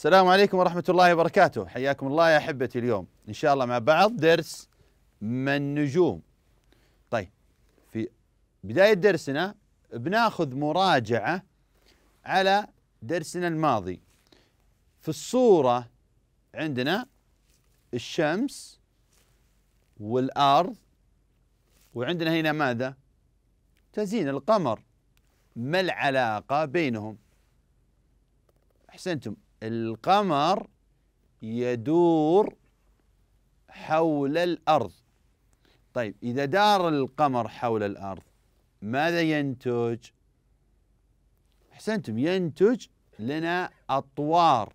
السلام عليكم ورحمة الله وبركاته حياكم الله يا أحبتي اليوم إن شاء الله مع بعض درس من نجوم طيب في بداية درسنا بناخذ مراجعة على درسنا الماضي في الصورة عندنا الشمس والأرض وعندنا هنا ماذا؟ تزيين القمر ما العلاقة بينهم؟ أحسنتم القمر يدور حول الأرض طيب إذا دار القمر حول الأرض ماذا ينتج؟ أحسنتم ينتج لنا أطوار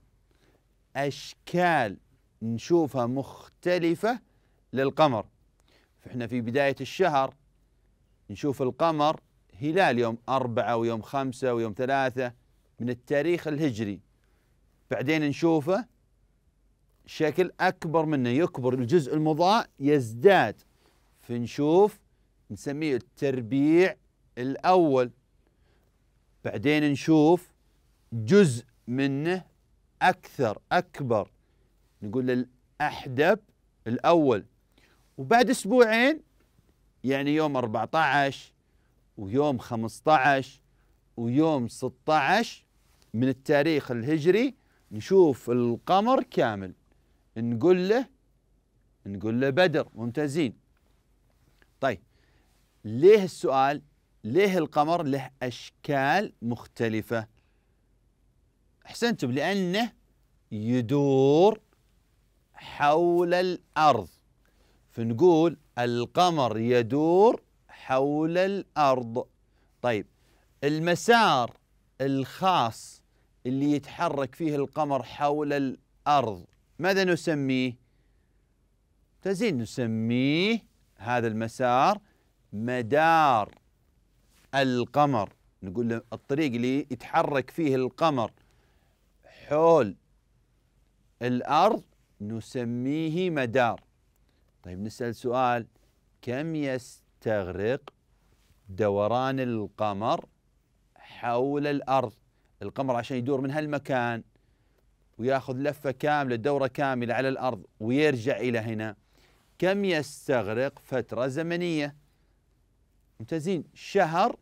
أشكال نشوفها مختلفة للقمر فإحنا في بداية الشهر نشوف القمر هلال يوم أربعة ويوم خمسة ويوم ثلاثة من التاريخ الهجري بعدين نشوفه شكل أكبر منه يكبر الجزء المضاء يزداد فنشوف نسميه التربيع الأول بعدين نشوف جزء منه أكثر أكبر نقول الأحدب الأول وبعد أسبوعين يعني يوم 14 ويوم 15 ويوم 16 من التاريخ الهجري نشوف القمر كامل نقول له نقول له بدر ممتازين طيب ليه السؤال ليه القمر له أشكال مختلفة أحسنتم لأنه يدور حول الأرض فنقول القمر يدور حول الأرض طيب المسار الخاص اللي يتحرك فيه القمر حول الأرض ماذا نسميه؟ تزيد نسميه هذا المسار مدار القمر نقول له الطريق اللي يتحرك فيه القمر حول الأرض نسميه مدار طيب نسأل سؤال كم يستغرق دوران القمر حول الأرض القمر عشان يدور من هالمكان وياخذ لفه كامله دوره كامله على الارض ويرجع الى هنا كم يستغرق فتره زمنيه ممتازين شهر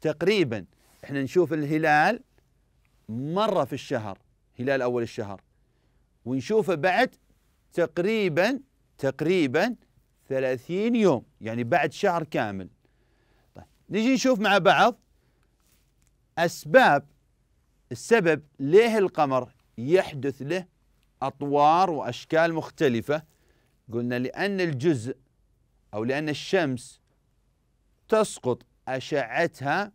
تقريبا احنا نشوف الهلال مره في الشهر هلال اول الشهر ونشوفه بعد تقريبا تقريبا 30 يوم يعني بعد شهر كامل طيب نجي نشوف مع بعض اسباب السبب ليه القمر يحدث له أطوار وأشكال مختلفة قلنا لأن الجزء أو لأن الشمس تسقط أشعتها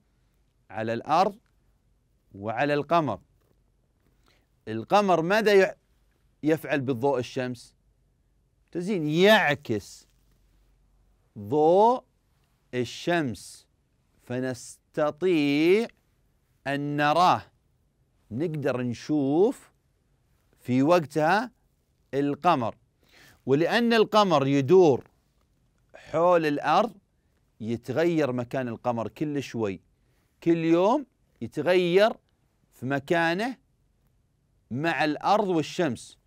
على الأرض وعلى القمر القمر ماذا يفعل بالضوء الشمس تزين يعكس ضوء الشمس فنستطيع أن نراه نقدر نشوف في وقتها القمر ولأن القمر يدور حول الأرض يتغير مكان القمر كل شوي كل يوم يتغير في مكانه مع الأرض والشمس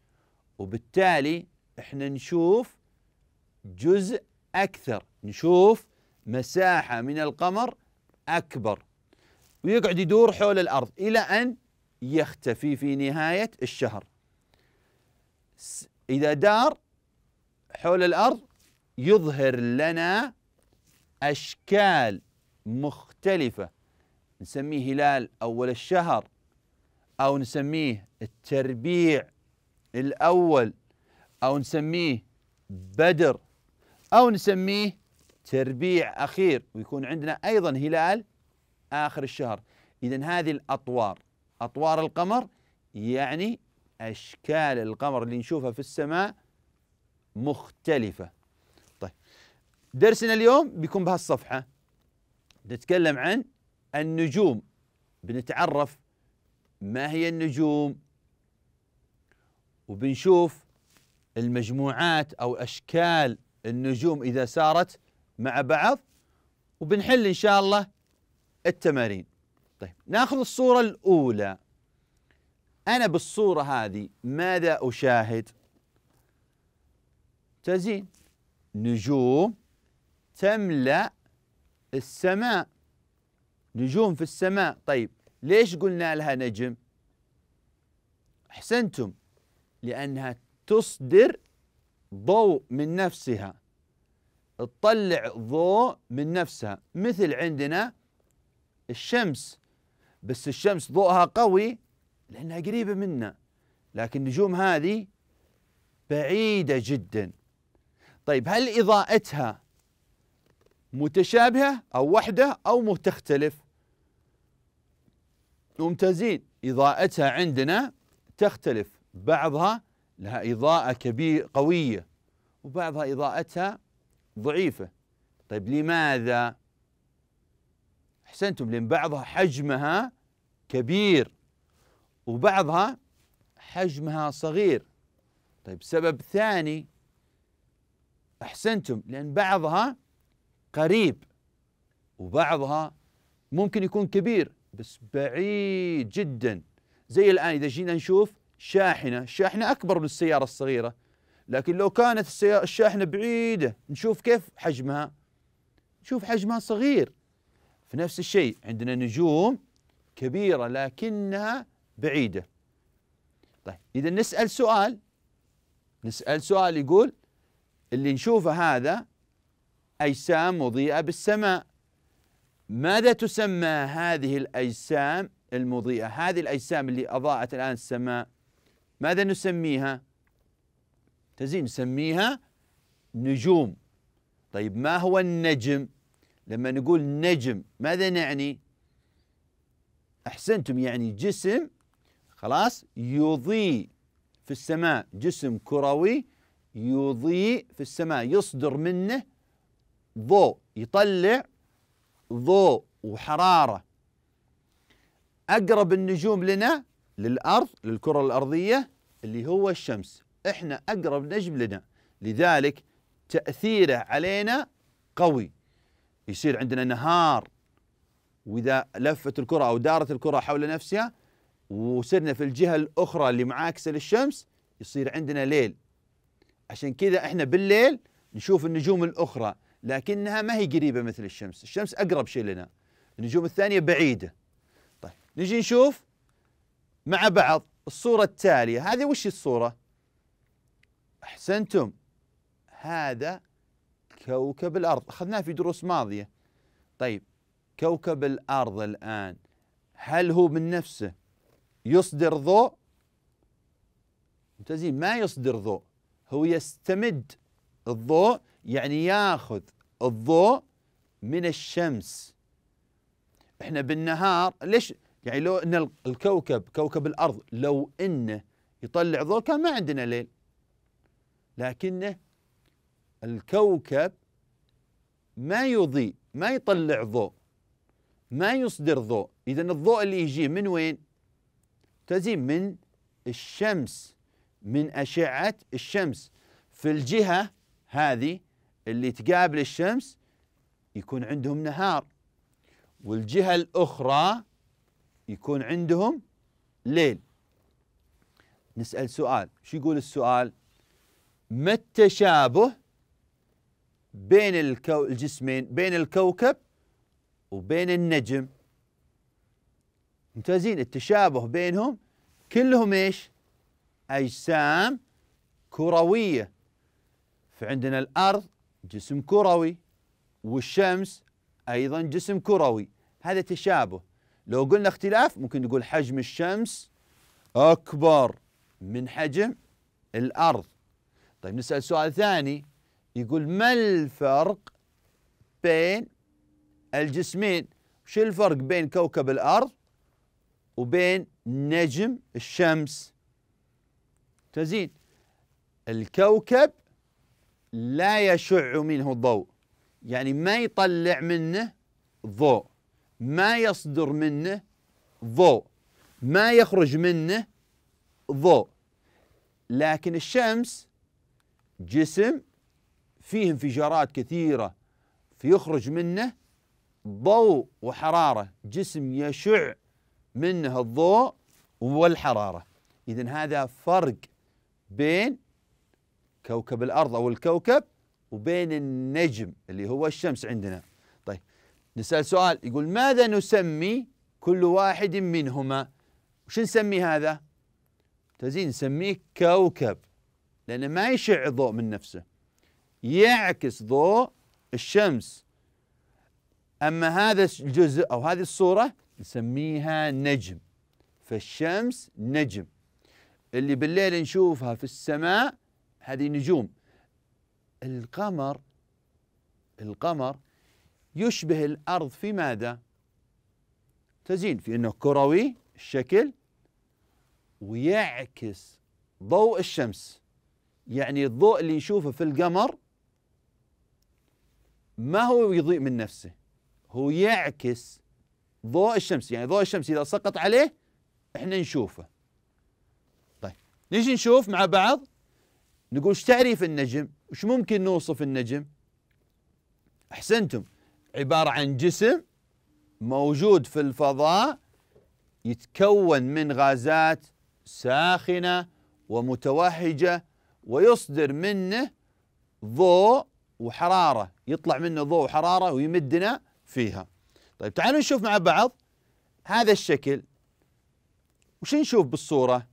وبالتالي احنا نشوف جزء أكثر نشوف مساحة من القمر أكبر ويقعد يدور حول الأرض إلى أن يختفي في نهاية الشهر إذا دار حول الأرض يظهر لنا أشكال مختلفة نسميه هلال أول الشهر أو نسميه التربيع الأول أو نسميه بدر أو نسميه تربيع أخير ويكون عندنا أيضا هلال آخر الشهر إذا هذه الأطوار أطوار القمر يعني أشكال القمر اللي نشوفها في السماء مختلفة طيب درسنا اليوم بيكون بهالصفحة نتكلم عن النجوم بنتعرف ما هي النجوم وبنشوف المجموعات أو أشكال النجوم إذا سارت مع بعض وبنحل إن شاء الله التمارين طيب ناخذ الصورة الأولى أنا بالصورة هذه ماذا أشاهد؟ تزين نجوم تملأ السماء نجوم في السماء طيب ليش قلنا لها نجم؟ أحسنتم لأنها تصدر ضوء من نفسها تطلع ضوء من نفسها مثل عندنا الشمس بس الشمس ضوءها قوي لأنها قريبة منا لكن النجوم هذه بعيدة جدا طيب هل إضاءتها متشابهة أو وحدة أو تختلف ممتازين إضاءتها عندنا تختلف بعضها لها إضاءة كبيرة قوية وبعضها إضاءتها ضعيفة طيب لماذا احسنتم لان بعضها حجمها كبير وبعضها حجمها صغير طيب سبب ثاني احسنتم لان بعضها قريب وبعضها ممكن يكون كبير بس بعيد جدا زي الان اذا جينا نشوف شاحنه، الشاحنه اكبر من السياره الصغيره لكن لو كانت الشاحنه بعيده نشوف كيف حجمها؟ نشوف حجمها صغير نفس الشيء عندنا نجوم كبيرة لكنها بعيدة طيب إذا نسأل سؤال نسأل سؤال يقول اللي نشوفه هذا أجسام مضيئة بالسماء ماذا تسمى هذه الأجسام المضيئة هذه الأجسام اللي أضاءت الآن السماء ماذا نسميها تزين نسميها نجوم طيب ما هو النجم لما نقول نجم ماذا نعني؟ احسنتم يعني جسم خلاص يضيء في السماء جسم كروي يضيء في السماء يصدر منه ضوء يطلع ضوء وحراره اقرب النجوم لنا للارض للكره الارضيه اللي هو الشمس احنا اقرب نجم لنا لذلك تاثيره علينا قوي يصير عندنا نهار واذا لفت الكره او دارت الكره حول نفسها وصرنا في الجهه الاخرى اللي معاكسه للشمس يصير عندنا ليل عشان كذا احنا بالليل نشوف النجوم الاخرى لكنها ما هي قريبه مثل الشمس الشمس اقرب شيء لنا النجوم الثانيه بعيده طيب نجي نشوف مع بعض الصوره التاليه هذه وش الصوره احسنتم هذا كوكب الأرض أخذناه في دروس ماضية طيب كوكب الأرض الآن هل هو من نفسه يصدر ضوء ممتازين ما يصدر ضوء هو يستمد الضوء يعني ياخذ الضوء من الشمس احنا بالنهار ليش يعني لو ان الكوكب كوكب الارض لو انه يطلع ضوء كان ما عندنا ليل لكنه الكوكب ما يضيء ما يطلع ضوء ما يصدر ضوء إذا الضوء اللي يجي من وين تجي من الشمس من أشعة الشمس في الجهة هذه اللي تقابل الشمس يكون عندهم نهار والجهة الأخرى يكون عندهم ليل نسأل سؤال شو يقول السؤال ما التشابه بين الكو الجسمين بين الكوكب وبين النجم ممتازين التشابه بينهم كلهم ايش اجسام كرويه فعندنا الارض جسم كروي والشمس ايضا جسم كروي هذا تشابه لو قلنا اختلاف ممكن نقول حجم الشمس اكبر من حجم الارض طيب نسال سؤال ثاني يقول ما الفرق بين الجسمين شو الفرق بين كوكب الأرض وبين نجم الشمس تزيد الكوكب لا يشع منه الضوء يعني ما يطلع منه ضوء ما يصدر منه ضوء ما يخرج منه ضوء لكن الشمس جسم فيه انفجارات كثيرة فيخرج منه ضوء وحرارة جسم يشع منه الضوء والحرارة إذا هذا فرق بين كوكب الأرض أو الكوكب وبين النجم اللي هو الشمس عندنا طيب نسأل سؤال يقول ماذا نسمي كل واحد منهما وش نسمي هذا تزين نسميه كوكب لأنه ما يشع الضوء من نفسه يعكس ضوء الشمس أما هذا الجزء أو هذه الصورة نسميها نجم فالشمس نجم اللي بالليل نشوفها في السماء هذه نجوم القمر القمر يشبه الأرض في ماذا؟ تزين في أنه كروي الشكل ويعكس ضوء الشمس يعني الضوء اللي نشوفه في القمر ما هو يضيء من نفسه هو يعكس ضوء الشمس يعني ضوء الشمس إذا سقط عليه احنا نشوفه طيب نيجي نشوف مع بعض نقول ايش تعريف النجم وش ممكن نوصف النجم احسنتم عبارة عن جسم موجود في الفضاء يتكون من غازات ساخنة ومتوهجة ويصدر منه ضوء وحرارة يطلع منه ضوء وحرارة ويمدنا فيها طيب تعالوا نشوف مع بعض هذا الشكل وش نشوف بالصورة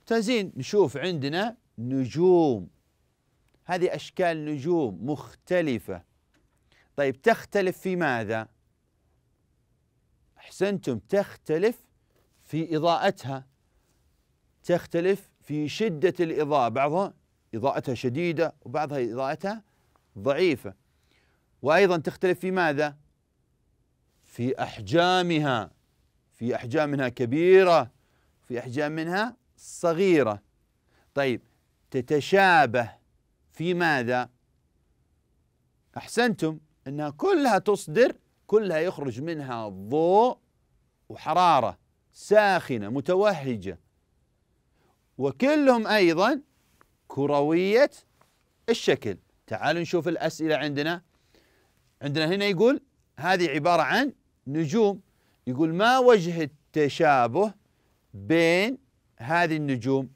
ممتازين نشوف عندنا نجوم هذه أشكال نجوم مختلفة طيب تختلف في ماذا أحسنتم تختلف في إضاءتها تختلف في شدة الإضاءة بعضها إضاءتها شديدة وبعضها إضاءتها ضعيفة وأيضا تختلف في ماذا؟ في أحجامها في أحجام منها كبيرة في أحجام منها صغيرة طيب تتشابه في ماذا؟ أحسنتم أنها كلها تصدر كلها يخرج منها ضوء وحرارة ساخنة متوهجة وكلهم أيضا كروية الشكل تعالوا نشوف الأسئلة عندنا عندنا هنا يقول هذه عبارة عن نجوم يقول ما وجه التشابه بين هذه النجوم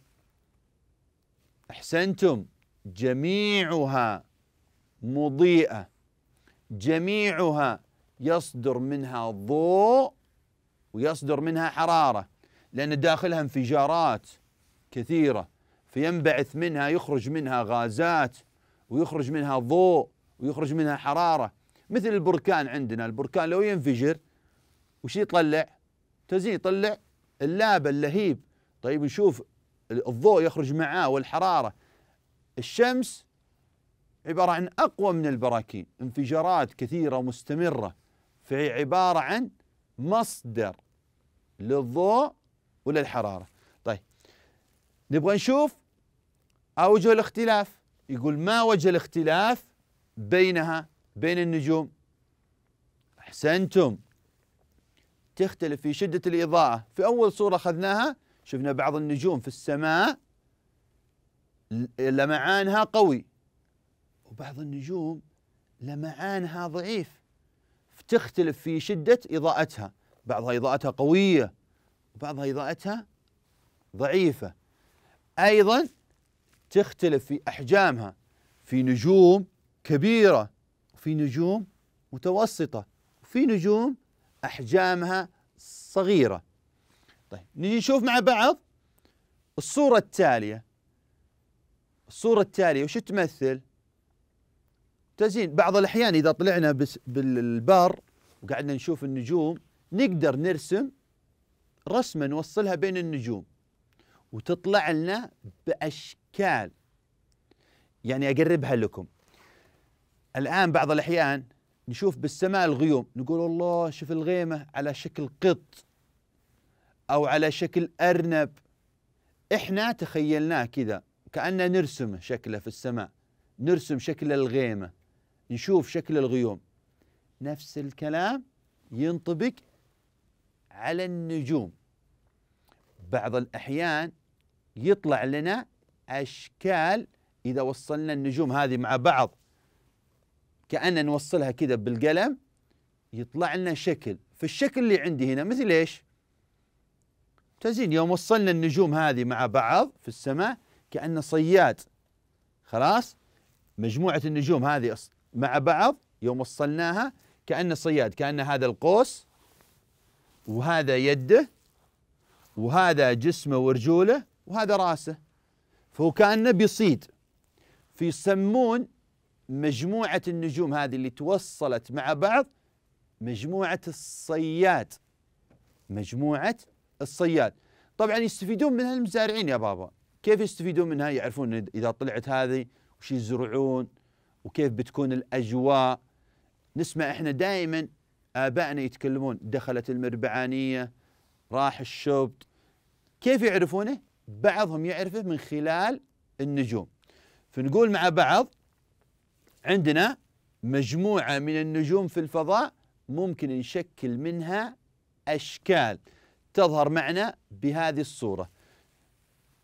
أحسنتم جميعها مضيئة جميعها يصدر منها ضوء ويصدر منها حرارة لأن داخلها انفجارات كثيرة فينبعث منها يخرج منها غازات ويخرج منها ضوء ويخرج منها حرارة مثل البركان عندنا البركان لو ينفجر وش يطلع تزين يطلع اللابه اللهيب طيب نشوف الضوء يخرج معاه والحرارة الشمس عبارة عن أقوى من البراكين انفجارات كثيرة مستمرة فهي عبارة عن مصدر للضوء وللحرارة طيب نبغى نشوف أوجه الاختلاف يقول ما وجه الاختلاف بينها بين النجوم أحسنتم تختلف في شدة الإضاءة في أول صورة أخذناها شفنا بعض النجوم في السماء لمعانها قوي وبعض النجوم لمعانها ضعيف تختلف في شدة إضاءتها بعضها إضاءتها قوية وبعضها إضاءتها ضعيفة أيضا تختلف في أحجامها في نجوم كبيرة وفي نجوم متوسطة وفي نجوم أحجامها صغيرة طيب نجي نشوف مع بعض الصورة التالية الصورة التالية وش تمثل؟ تزين بعض الأحيان إذا طلعنا بس بالبار وقعدنا نشوف النجوم نقدر نرسم رسمة نوصلها بين النجوم وتطلع لنا بأشكال اشكال يعني أقربها لكم الآن بعض الأحيان نشوف بالسماء الغيوم نقول الله شوف الغيمة على شكل قط أو على شكل أرنب إحنا تخيلناه كذا كأننا نرسمه شكله في السماء نرسم شكل الغيمة نشوف شكل الغيوم نفس الكلام ينطبق على النجوم بعض الأحيان يطلع لنا أشكال إذا وصلنا النجوم هذه مع بعض كأننا نوصلها كذا بالقلم يطلع لنا شكل فالشكل اللي عندي هنا مثل إيش تزين يوم وصلنا النجوم هذه مع بعض في السماء كان صياد خلاص مجموعة النجوم هذه مع بعض يوم وصلناها كان صياد كأن هذا القوس وهذا يده وهذا جسمه ورجوله وهذا راسه فهو كأنه بيصيد فيسمون مجموعة النجوم هذه اللي توصلت مع بعض مجموعة الصياد مجموعة الصياد طبعا يستفيدون منها المزارعين يا بابا كيف يستفيدون منها يعرفون إذا طلعت هذه وش يزرعون وكيف بتكون الأجواء نسمع احنا دائما آبائنا يتكلمون دخلت المربعانية راح الشبط كيف يعرفونه بعضهم يعرفه من خلال النجوم فنقول مع بعض عندنا مجموعة من النجوم في الفضاء ممكن نشكل منها أشكال تظهر معنا بهذه الصورة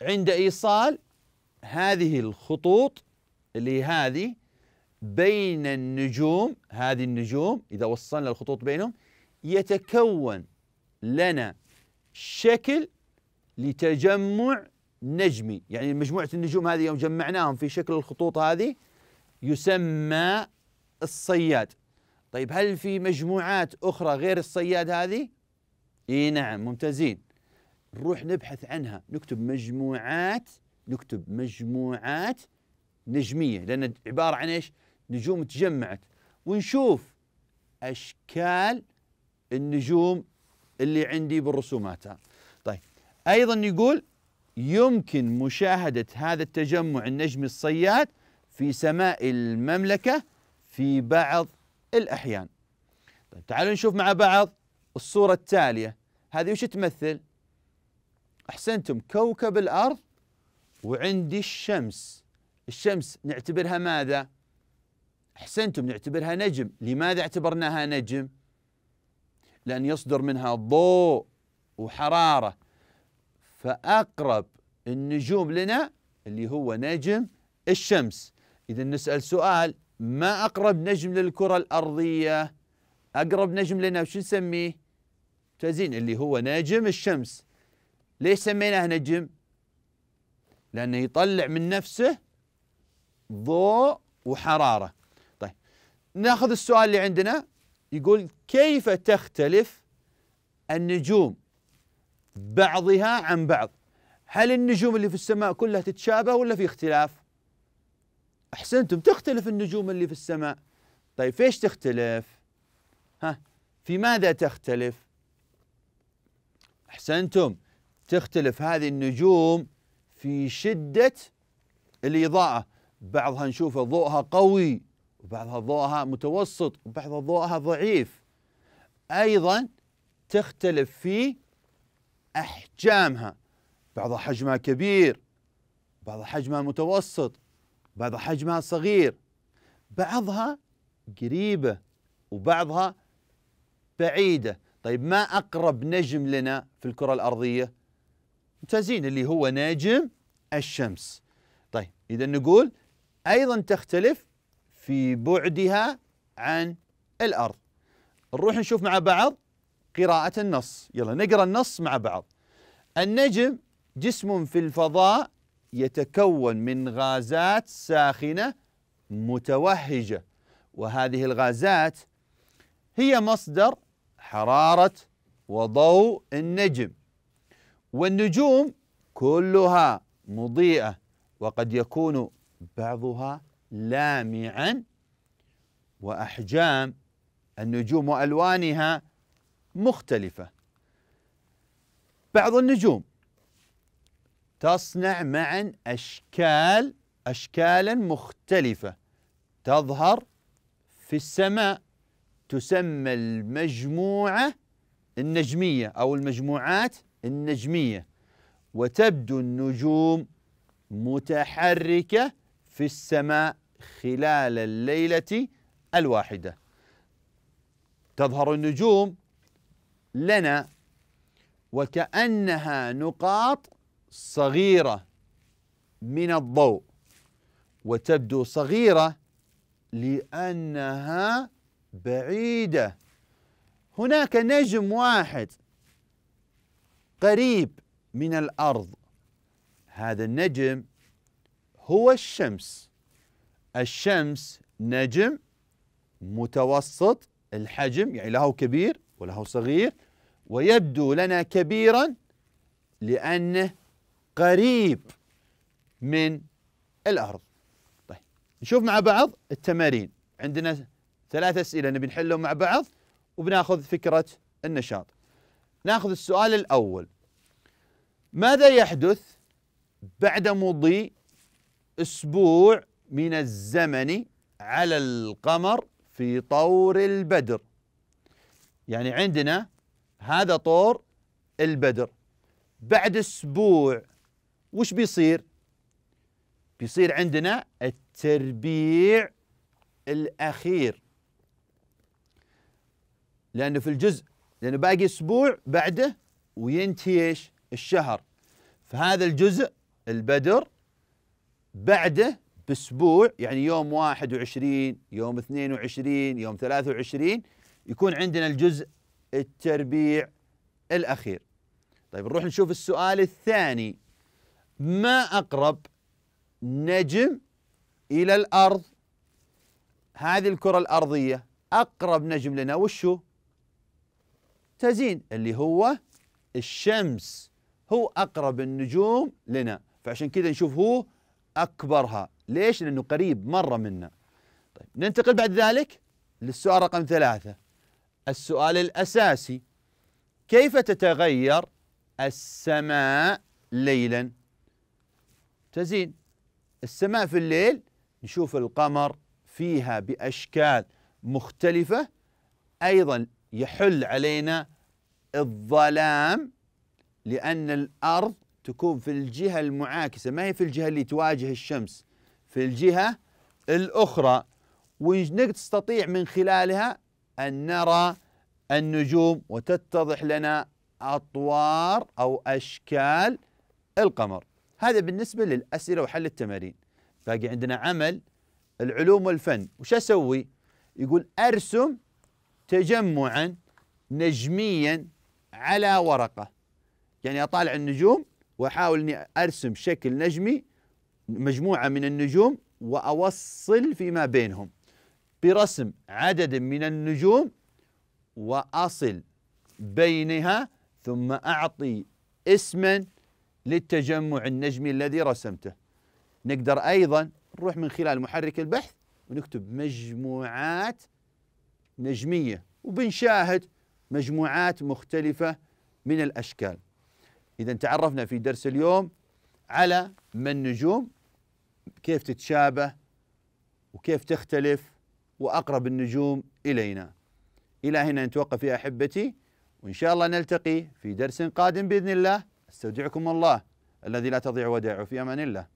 عند إيصال هذه الخطوط اللي هذه بين النجوم هذه النجوم إذا وصلنا الخطوط بينهم يتكون لنا شكل لتجمع نجمي يعني مجموعة النجوم هذه يوم جمعناهم في شكل الخطوط هذه يسمى الصياد طيب هل في مجموعات أخرى غير الصياد هذه؟ إي نعم ممتازين نروح نبحث عنها نكتب مجموعات نكتب مجموعات نجمية لأن عبارة عن إيش؟ نجوم تجمعت ونشوف أشكال النجوم اللي عندي بالرسومات أيضا يقول يمكن مشاهدة هذا التجمع النجمي الصياد في سماء المملكة في بعض الأحيان طيب تعالوا نشوف مع بعض الصورة التالية هذه وش تمثل؟ أحسنتم كوكب الأرض وعندي الشمس الشمس نعتبرها ماذا؟ أحسنتم نعتبرها نجم لماذا اعتبرناها نجم؟ لأن يصدر منها ضوء وحرارة فأقرب النجوم لنا اللي هو نجم الشمس إذا نسأل سؤال ما أقرب نجم للكرة الأرضية أقرب نجم لنا وش نسميه تزين اللي هو نجم الشمس ليش سميناه نجم لأنه يطلع من نفسه ضوء وحرارة طيب ناخذ السؤال اللي عندنا يقول كيف تختلف النجوم بعضها عن بعض هل النجوم اللي في السماء كلها تتشابه ولا في اختلاف احسنتم تختلف النجوم اللي في السماء طيب فيش تختلف ها في ماذا تختلف احسنتم تختلف هذه النجوم في شده الاضاءه بعضها نشوف ضوءها قوي وبعضها ضوءها متوسط وبعضها ضوءها ضعيف ايضا تختلف في أحجامها بعضها حجمها كبير بعضها حجمها متوسط بعضها حجمها صغير بعضها قريبة وبعضها بعيدة طيب ما أقرب نجم لنا في الكرة الأرضية ممتازين اللي هو نجم الشمس طيب إذا نقول أيضا تختلف في بعدها عن الأرض نروح نشوف مع بعض قراءة النص يلا نقرأ النص مع بعض النجم جسم في الفضاء يتكون من غازات ساخنة متوهجة وهذه الغازات هي مصدر حرارة وضوء النجم والنجوم كلها مضيئة وقد يكون بعضها لامعا وأحجام النجوم وألوانها مختلفة بعض النجوم تصنع معا أشكال أشكالا مختلفة تظهر في السماء تسمى المجموعة النجمية أو المجموعات النجمية وتبدو النجوم متحركة في السماء خلال الليلة الواحدة تظهر النجوم لنا وكأنها نقاط صغيرة من الضوء وتبدو صغيرة لأنها بعيدة هناك نجم واحد قريب من الأرض هذا النجم هو الشمس الشمس نجم متوسط الحجم يعني له كبير وله صغير ويبدو لنا كبيرا لأنه قريب من الأرض طيب نشوف مع بعض التمارين عندنا ثلاث أسئلة نبي نحلهم مع بعض وبناخذ فكرة النشاط ناخذ السؤال الأول ماذا يحدث بعد مضي أسبوع من الزمن على القمر في طور البدر يعني عندنا هذا طور البدر بعد اسبوع وش بيصير؟ بيصير عندنا التربيع الاخير لانه في الجزء لانه باقي اسبوع بعده وينتهي ايش؟ الشهر فهذا الجزء البدر بعده باسبوع يعني يوم 21 يوم 22 يوم 23 يكون عندنا الجزء التربيع الأخير طيب نروح نشوف السؤال الثاني ما أقرب نجم إلى الأرض هذه الكرة الأرضية أقرب نجم لنا وشو تزين اللي هو الشمس هو أقرب النجوم لنا فعشان كذا نشوف هو أكبرها ليش لأنه قريب مرة منا طيب ننتقل بعد ذلك للسؤال رقم ثلاثة السؤال الأساسي كيف تتغير السماء ليلا تزيد السماء في الليل نشوف القمر فيها بأشكال مختلفة أيضا يحل علينا الظلام لأن الأرض تكون في الجهة المعاكسة ما هي في الجهة اللي تواجه الشمس في الجهة الأخرى ونستطيع من خلالها أن نرى النجوم وتتضح لنا أطوار أو أشكال القمر هذا بالنسبة للأسئلة وحل التمارين باقي عندنا عمل العلوم والفن وش أسوي يقول أرسم تجمعا نجميا على ورقة يعني أطالع النجوم وأحاول أني أرسم شكل نجمي مجموعة من النجوم وأوصل فيما بينهم برسم عدد من النجوم وأصل بينها ثم أعطي اسما للتجمع النجمي الذي رسمته نقدر أيضا نروح من خلال محرك البحث ونكتب مجموعات نجمية وبنشاهد مجموعات مختلفة من الأشكال إذا تعرفنا في درس اليوم على ما النجوم كيف تتشابه وكيف تختلف وأقرب النجوم إلينا إلى هنا نتوقف يا أحبتي وإن شاء الله نلتقي في درس قادم بإذن الله استودعكم الله الذي لا تضيع ودائعه في أمان الله